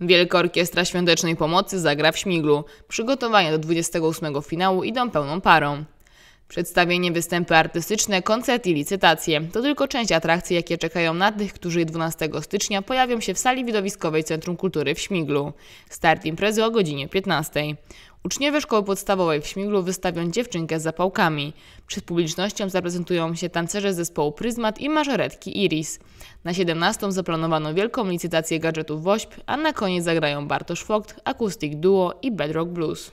Wielka Orkiestra Świątecznej Pomocy zagra w Śmiglu. Przygotowania do 28 finału idą pełną parą. Przedstawienie, występy artystyczne, koncerty i licytacje to tylko część atrakcji, jakie czekają na tych, którzy 12 stycznia pojawią się w sali widowiskowej Centrum Kultury w Śmiglu. Start imprezy o godzinie 15. Uczniowie szkoły podstawowej w Śmiglu wystawią dziewczynkę z zapałkami. Przed publicznością zaprezentują się tancerze zespołu Pryzmat i mażeretki Iris. Na 17 zaplanowano wielką licytację gadżetów WOŚP, a na koniec zagrają Bartosz Vogt, Acoustic Duo i Bedrock Blues.